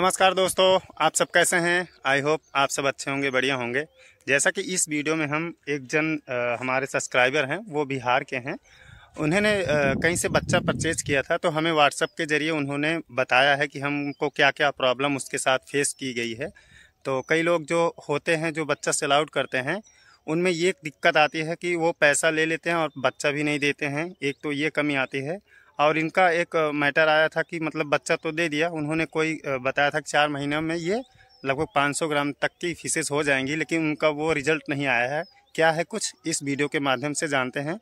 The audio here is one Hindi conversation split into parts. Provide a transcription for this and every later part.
नमस्कार दोस्तों आप सब कैसे हैं आई होप आप सब अच्छे होंगे बढ़िया होंगे जैसा कि इस वीडियो में हम एक जन आ, हमारे सब्सक्राइबर हैं वो बिहार के हैं उन्होंने कहीं से बच्चा परचेज किया था तो हमें व्हाट्सअप के ज़रिए उन्होंने बताया है कि हमको क्या क्या प्रॉब्लम उसके साथ फेस की गई है तो कई लोग जो होते हैं जो बच्चा सेल आउट करते हैं उनमें ये दिक्कत आती है कि वो पैसा ले लेते हैं और बच्चा भी नहीं देते हैं एक तो ये कमी आती है और इनका एक मैटर आया था कि मतलब बच्चा तो दे दिया उन्होंने कोई बताया था कि चार महीने में ये लगभग 500 ग्राम तक की फीसेस हो जाएंगी लेकिन उनका वो रिजल्ट नहीं आया है क्या है कुछ इस वीडियो के माध्यम से जानते हैं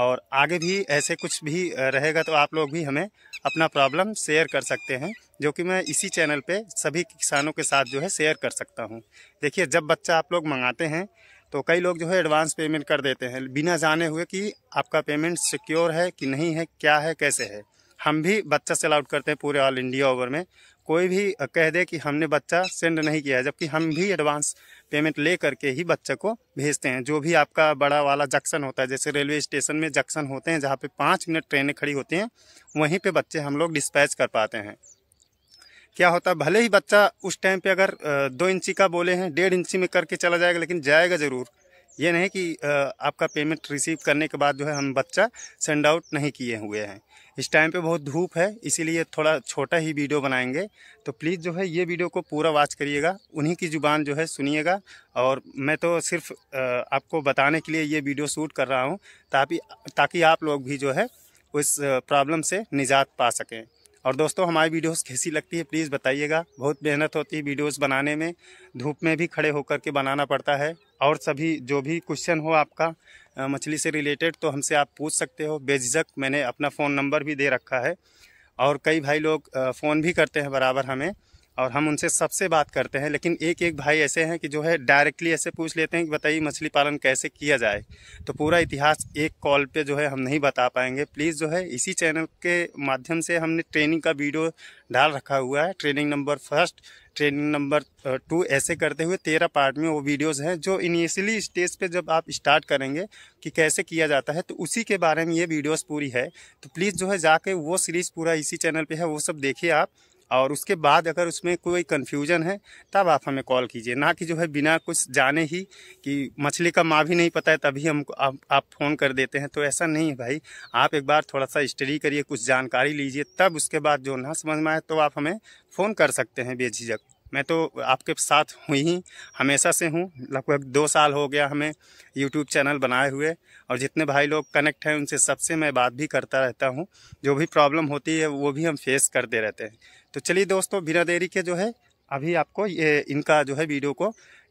और आगे भी ऐसे कुछ भी रहेगा तो आप लोग भी हमें अपना प्रॉब्लम शेयर कर सकते हैं जो कि मैं इसी चैनल पे सभी किसानों के साथ जो है शेयर कर सकता हूँ देखिए जब बच्चा आप लोग मंगाते हैं तो कई लोग जो है एडवांस पेमेंट कर देते हैं बिना जाने हुए कि आपका पेमेंट सिक्योर है कि नहीं है क्या है कैसे है हम भी बच्चा सेल आउट करते हैं पूरे ऑल इंडिया ओवर में कोई भी कह दे कि हमने बच्चा सेंड नहीं किया है जबकि हम भी एडवांस पेमेंट ले करके ही बच्चे को भेजते हैं जो भी आपका बड़ा वाला जंक्शन होता है जैसे रेलवे स्टेशन में जंक्शन होते हैं जहाँ पे पाँच मिनट ट्रेनें खड़ी होती हैं वहीं पे बच्चे हम लोग डिस्पैच कर पाते हैं क्या होता है भले ही बच्चा उस टाइम पे अगर दो इंची का बोले हैं डेढ़ इंची में करके चला जाएगा लेकिन जाएगा ज़रूर ये नहीं कि आपका पेमेंट रिसीव करने के बाद जो है हम बच्चा सेंड आउट नहीं किए हुए हैं इस टाइम पे बहुत धूप है इसीलिए थोड़ा छोटा ही वीडियो बनाएंगे तो प्लीज़ जो है ये वीडियो को पूरा वॉच करिएगा उन्हीं की ज़ुबान जो है सुनिएगा और मैं तो सिर्फ आपको बताने के लिए ये वीडियो शूट कर रहा हूँ ताकि ताकि आप लोग भी जो है उस प्रॉब्लम से निजात पा सकें और दोस्तों हमारी वीडियोस कैसी लगती है प्लीज़ बताइएगा बहुत मेहनत होती है वीडियोस बनाने में धूप में भी खड़े होकर के बनाना पड़ता है और सभी जो भी क्वेश्चन हो आपका मछली से रिलेटेड तो हमसे आप पूछ सकते हो बेझिझक मैंने अपना फ़ोन नंबर भी दे रखा है और कई भाई लोग फ़ोन भी करते हैं बराबर हमें और हम उनसे सबसे बात करते हैं लेकिन एक एक भाई ऐसे हैं कि जो है डायरेक्टली ऐसे पूछ लेते हैं कि बताइए मछली पालन कैसे किया जाए तो पूरा इतिहास एक कॉल पे जो है हम नहीं बता पाएंगे प्लीज़ जो है इसी चैनल के माध्यम से हमने ट्रेनिंग का वीडियो डाल रखा हुआ है training number first training number two ऐसे करते हुए तेरह पार्ट में वो वीडियोज़ हैं जो इनिशियली स्टेज पर जब आप स्टार्ट करेंगे कि कैसे किया जाता है तो उसी के बारे में ये वीडियोज़ पूरी है तो प्लीज़ जो है जाके वो सीरीज़ पूरा इसी चैनल पर है वो सब देखिए आप और उसके बाद अगर उसमें कोई कन्फ्यूजन है तब आप हमें कॉल कीजिए ना कि जो है बिना कुछ जाने ही कि मछली का माँ भी नहीं पता है तभी हम आप, आप फ़ोन कर देते हैं तो ऐसा नहीं है भाई आप एक बार थोड़ा सा स्टडी करिए कुछ जानकारी लीजिए तब उसके बाद जो ना समझ में आए तो आप हमें फ़ोन कर सकते हैं बेझिझक मैं तो आपके साथ हुई ही हमेशा से हूँ लगभग दो साल हो गया हमें यूट्यूब चैनल बनाए हुए और जितने भाई लोग कनेक्ट हैं उनसे सबसे मैं बात भी करता रहता हूँ जो भी प्रॉब्लम होती है वो भी हम फेस करते रहते हैं तो चलिए दोस्तों बिना देरी के जो है अभी आपको ये इनका जो है वीडियो को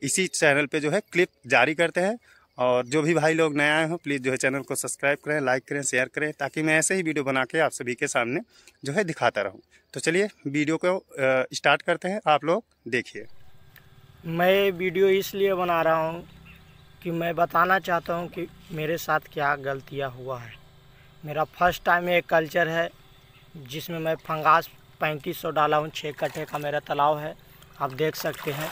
इसी चैनल पे जो है क्लिप जारी करते हैं और जो भी भाई लोग नए आए हों प्लीज़ जो है चैनल को सब्सक्राइब करें लाइक करें शेयर करें ताकि मैं ऐसे ही वीडियो बना के आप सभी के सामने जो है दिखाता रहूं तो चलिए वीडियो को स्टार्ट करते हैं आप लोग देखिए मैं वीडियो इसलिए बना रहा हूँ कि मैं बताना चाहता हूँ कि मेरे साथ क्या गलतियाँ हुआ है मेरा फर्स्ट टाइम ये कल्चर है जिसमें मैं फंगास पैंतीस सौ डाला हूँ छः कट्ठे का मेरा तालाब है आप देख सकते हैं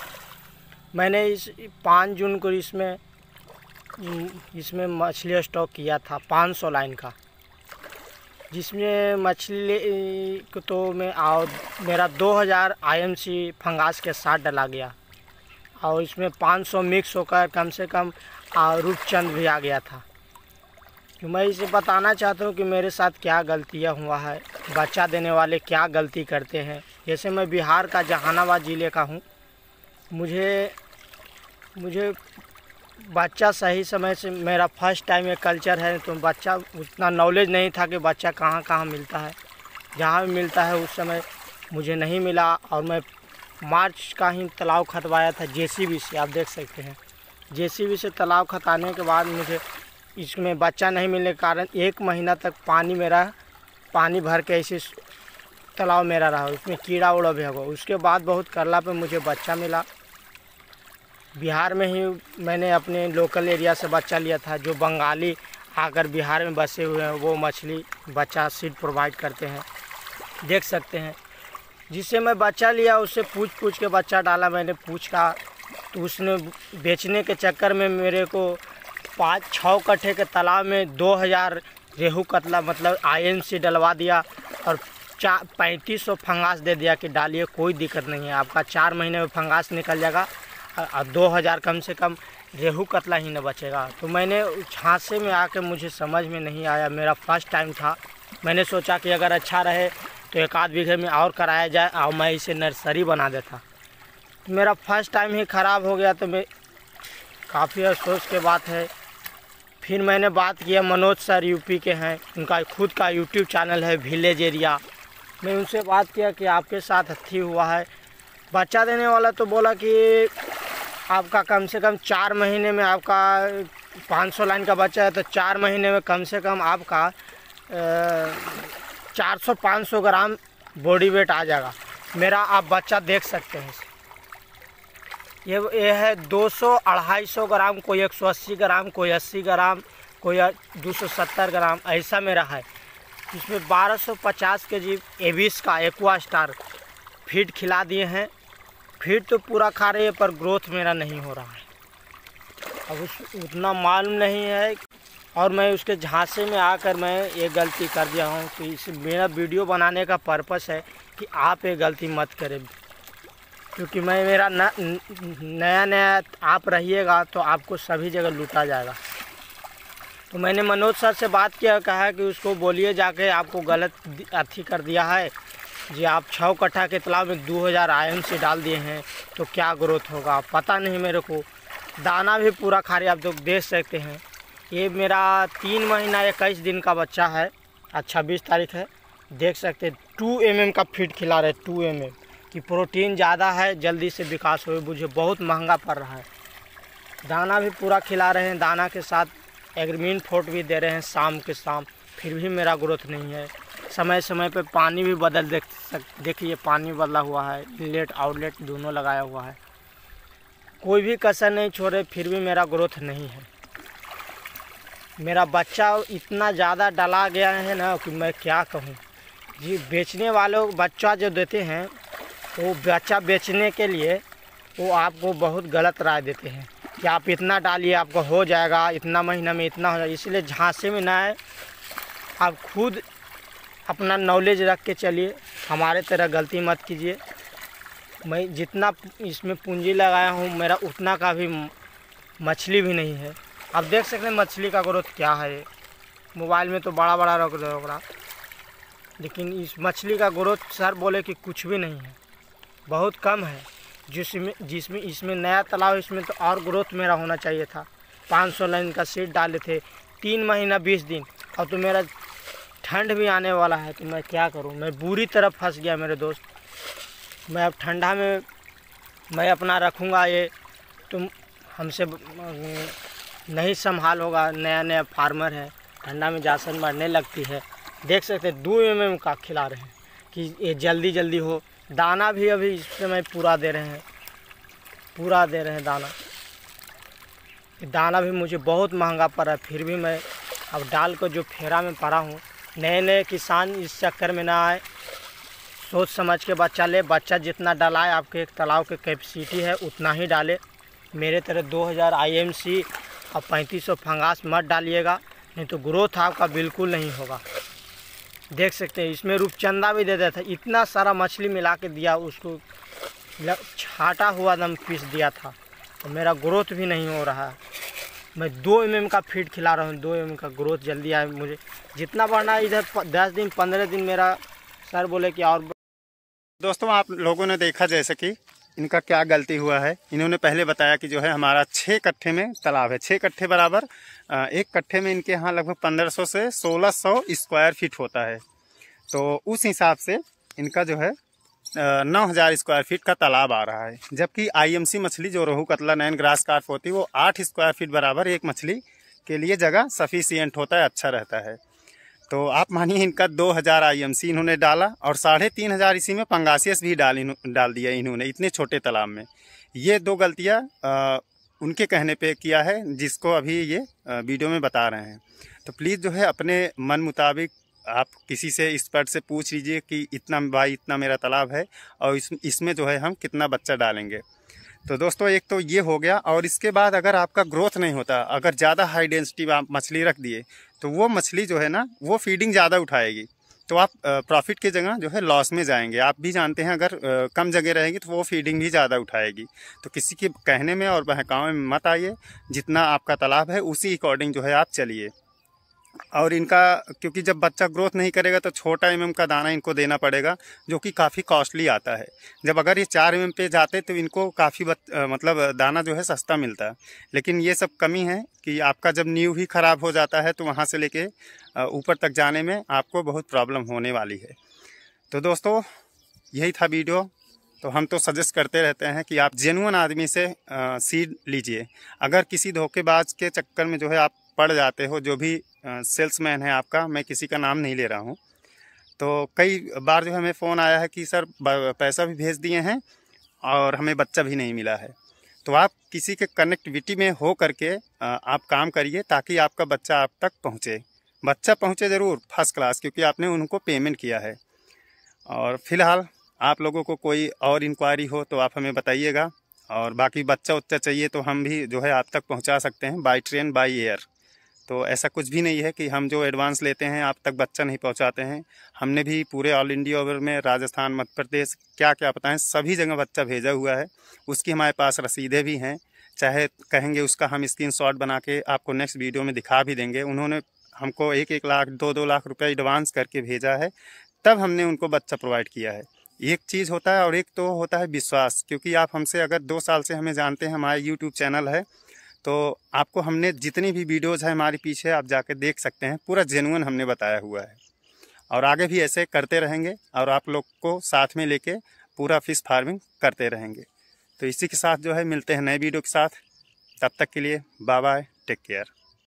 मैंने इस पाँच जून को इसमें इसमें मछली स्टॉक किया था पाँच सौ लाइन का जिसमें मछली को तो मैं और मेरा दो एम सी फंगास के साथ डला गया और इसमें पाँच सौ मिक्स होकर कम से कम रूपचंद भी आ गया था तो मैं इसे बताना चाहता हूँ कि मेरे साथ क्या गलतियाँ हुआ है बच्चा देने वाले क्या गलती करते हैं जैसे मैं बिहार का जहानाबाद ज़िले का हूँ मुझे मुझे बच्चा सही समय से मेरा फर्स्ट टाइम ये कल्चर है तो बच्चा उतना नॉलेज नहीं था कि बच्चा कहाँ कहाँ मिलता है जहाँ भी मिलता है उस समय मुझे नहीं मिला और मैं मार्च का ही तालाब खतवाया था जेसीबी से आप देख सकते हैं जेसीबी से तालाब खताने के बाद मुझे इसमें बच्चा नहीं मिलने के कारण एक महीना तक पानी मेरा पानी भर के ऐसे तालाब मेरा रहा उसमें कीड़ा उड़ा भी होगा उसके बाद बहुत करला पे मुझे बच्चा मिला बिहार में ही मैंने अपने लोकल एरिया से बच्चा लिया था जो बंगाली आकर बिहार में बसे हुए हैं वो मछली बच्चा सीट प्रोवाइड करते हैं देख सकते हैं जिससे मैं बच्चा लिया उससे पूछ पूछ के बच्चा डाला मैंने पूछ का तो उसने बेचने के चक्कर में मेरे को पाँच छः कट्ठे के तालाब में दो हज़ार रेहू कतला मतलब आईएनसी डलवा दिया और चार पैंतीस सौ फंगास दे दिया कि डालिए कोई दिक्कत नहीं है आपका चार महीने में फंगास निकल जाएगा और दो हज़ार कम से कम रेहू कतला ही न बचेगा तो मैंने झांसे में आके मुझे समझ में नहीं आया मेरा फर्स्ट टाइम था मैंने सोचा कि अगर अच्छा रहे तो एक आध बीघे में और कराया जाए और मैं इसे नर्सरी बना देता मेरा फर्स्ट टाइम ही ख़राब हो गया तो मैं काफ़ी अफसोस के बात है फिर मैंने बात किया मनोज सर यूपी के हैं उनका खुद का यूट्यूब चैनल है विलेज एरिया मैं उनसे बात किया कि आपके साथ हथी हुआ है बच्चा देने वाला तो बोला कि आपका कम से कम चार महीने में आपका 500 लाइन का बच्चा है तो चार महीने में कम से कम आपका चार सौ पाँच सौ ग्राम बॉडी वेट आ जाएगा मेरा आप बच्चा देख सकते हैं ये ये है 200 सौ ग्राम कोई अस्सी ग्राम कोई अस्सी ग्राम कोई सत्तर ग्राम ऐसा मेरा है इसमें 1250 के जी एविस का एक्वा स्टार फीड खिला दिए हैं फीड तो पूरा खा रही है पर ग्रोथ मेरा नहीं हो रहा है अब उस उतना मालूम नहीं है और मैं उसके झांसे में आकर मैं ये गलती कर दिया हूँ कि इस मेरा वीडियो बनाने का पर्पस है कि आप ये गलती मत करें क्योंकि मैं मेरा न, नया नया आप रहिएगा तो आपको सभी जगह लूटा जाएगा तो मैंने मनोज सर से बात किया कहा कि उसको बोलिए जाके आपको गलत अथी कर दिया है जी आप छः कट्ठा के तालाब में दो हज़ार आयन से डाल दिए हैं तो क्या ग्रोथ होगा पता नहीं मेरे को दाना भी पूरा खा रही आप जो तो देख सकते हैं ये मेरा तीन महीना इक्कीस दिन का बच्चा है आज अच्छा, छब्बीस तारीख है देख सकते टू एम mm का फीड खिला रहे टू एम mm. कि प्रोटीन ज़्यादा है जल्दी से विकास हो बुझे बहुत महंगा पड़ रहा है दाना भी पूरा खिला रहे हैं दाना के साथ एग्रीमिन फोट भी दे रहे हैं शाम के शाम फिर भी मेरा ग्रोथ नहीं है समय समय पर पानी भी बदल देख सक देखिए पानी बदला हुआ है इनलेट आउटलेट दोनों लगाया हुआ है कोई भी कसर नहीं छोड़े फिर भी मेरा ग्रोथ नहीं है मेरा बच्चा इतना ज़्यादा डला गया है ना कि मैं क्या कहूँ जी बेचने वाले बच्चा जो देते हैं वो बच्चा बेचने के लिए वो आपको बहुत गलत राय देते हैं कि आप इतना डालिए आपको हो जाएगा इतना महीना में इतना हो जाएगा इसलिए झांसे में ना आए आप खुद अपना नॉलेज रख के चलिए हमारे तरह गलती मत कीजिए मैं जितना इसमें पूंजी लगाया हूँ मेरा उतना का भी मछली भी नहीं है आप देख सकते हैं मछली का ग्रोथ क्या है मोबाइल में तो बड़ा बड़ा रख रहा लेकिन इस मछली का ग्रोथ सर बोले कि कुछ भी नहीं है बहुत कम है जिसमें जिसमें इसमें नया तालाब इसमें तो और ग्रोथ मेरा होना चाहिए था 500 लाइन का सीट डाले थे तीन महीना बीस दिन और तो मेरा ठंड भी आने वाला है तो मैं क्या करूँ मैं बुरी तरह फंस गया मेरे दोस्त मैं अब ठंडा में मैं अपना रखूँगा ये तुम हमसे नहीं संभाल होगा नया नया फार्मर है ठंडा में जासन मरने लगती है देख सकते दो एम एम का खिला रहे हैं कि ये जल्दी जल्दी हो दाना भी अभी इस समय पूरा दे रहे हैं पूरा दे रहे हैं दाना दाना भी मुझे बहुत महंगा पड़ा है फिर भी मैं अब डाल कर जो फेरा में पड़ा हूँ नए नए किसान इस चक्कर में ना आए सोच समझ के बच्चा ले बच्चा जितना डालाए आपके एक तालाब के कैपेसिटी है उतना ही डाले मेरे तरह 2000 हज़ार आई एम सी और पैंतीस सौ फंगास मत डालिएगा नहीं तो ग्रोथ आपका बिल्कुल नहीं होगा देख सकते हैं इसमें रूपचंदा भी दे देता था इतना सारा मछली मिला के दिया उसको छाटा हुआ दम पीस दिया था और मेरा ग्रोथ भी नहीं हो रहा मैं दो एम का फीड खिला रहा हूँ दो एम का ग्रोथ जल्दी आए मुझे जितना बढ़ना इधर दस दिन पंद्रह दिन मेरा सर बोले कि और दोस्तों आप लोगों ने देखा जैसे कि इनका क्या गलती हुआ है इन्होंने पहले बताया कि जो है हमारा छः कट्ठे में तालाब है छः कट्ठे बराबर एक कट्ठे में इनके यहाँ लगभग 1500 से 1600 स्क्वायर फीट होता है तो उस हिसाब से इनका जो है नौ हज़ार स्क्वायर फीट का तालाब आ रहा है जबकि आईएमसी मछली जो रोहू कतला नैन ग्रास कार्फ होती है वो आठ स्क्वायर फीट बराबर एक मछली के लिए जगह सफिशियंट होता है अच्छा रहता है तो आप मानिए इनका दो हज़ार आई इन्होंने डाला और साढ़े तीन हज़ार इसी में पंगासियस भी डाल इन, डाल दिया इन्होंने इतने छोटे तालाब में ये दो गलतियाँ उनके कहने पे किया है जिसको अभी ये वीडियो में बता रहे हैं तो प्लीज़ जो है अपने मन मुताबिक आप किसी से एक्सपर्ट से पूछ लीजिए कि इतना भाई इतना मेरा तालाब है और इस इसमें जो है हम कितना बच्चा डालेंगे तो दोस्तों एक तो ये हो गया और इसके बाद अगर आपका ग्रोथ नहीं होता अगर ज़्यादा हाई डेंसिटी आप मछली रख दिए तो वो मछली जो है ना वो फीडिंग ज़्यादा उठाएगी तो आप प्रॉफिट की जगह जो है लॉस में जाएंगे आप भी जानते हैं अगर कम जगह रहेगी तो वो फीडिंग भी ज़्यादा उठाएगी तो किसी के कहने में और बहकावे में मत आइए जितना आपका तालाब है उसी अकॉर्डिंग जो है आप चलिए और इनका क्योंकि जब बच्चा ग्रोथ नहीं करेगा तो छोटा एम का दाना इनको देना पड़ेगा जो कि काफ़ी कॉस्टली आता है जब अगर ये चार एम पे जाते तो इनको काफ़ी मतलब दाना जो है सस्ता मिलता है लेकिन ये सब कमी है कि आपका जब न्यू ही ख़राब हो जाता है तो वहाँ से लेके ऊपर तक जाने में आपको बहुत प्रॉब्लम होने वाली है तो दोस्तों यही था वीडियो तो हम तो सजेस्ट करते रहते हैं कि आप जेनुअन आदमी से सीड लीजिए अगर किसी धोखेबाज के चक्कर में जो है आप पड़ जाते हो जो भी सेल्समैन है आपका मैं किसी का नाम नहीं ले रहा हूँ तो कई बार जो हमें फ़ोन आया है कि सर पैसा भी भेज दिए हैं और हमें बच्चा भी नहीं मिला है तो आप किसी के कनेक्टिविटी में हो करके आप काम करिए ताकि आपका बच्चा आप तक पहुँचे बच्चा पहुँचे ज़रूर फर्स्ट क्लास क्योंकि आपने उनको पेमेंट किया है और फिलहाल आप लोगों को कोई और इंक्वायरी हो तो आप हमें बताइएगा और बाकी बच्चा उच्चा चाहिए तो हम भी जो है आप तक पहुंचा सकते हैं बाई ट्रेन बाई एयर तो ऐसा कुछ भी नहीं है कि हम जो एडवांस लेते हैं आप तक बच्चा नहीं पहुंचाते हैं हमने भी पूरे ऑल इंडिया ओवर में राजस्थान मध्य प्रदेश क्या क्या बताएं सभी जगह बच्चा भेजा हुआ है उसकी हमारे पास रसीदें भी हैं चाहे कहेंगे उसका हम शॉट बना के आपको नेक्स्ट वीडियो में दिखा भी देंगे उन्होंने हमको एक एक लाख दो दो लाख रुपये एडवांस करके भेजा है तब हमने उनको बच्चा प्रोवाइड किया है एक चीज़ होता है और एक तो होता है विश्वास क्योंकि आप हमसे अगर दो साल से हमें जानते हैं हमारा यूट्यूब चैनल है तो आपको हमने जितनी भी वीडियोज़ हैं हमारे पीछे आप जाके देख सकते हैं पूरा जेनुअन हमने बताया हुआ है और आगे भी ऐसे करते रहेंगे और आप लोग को साथ में लेके पूरा फिश फार्मिंग करते रहेंगे तो इसी के साथ जो है मिलते हैं नए वीडियो के साथ तब तक के लिए बाय बाय टेक केयर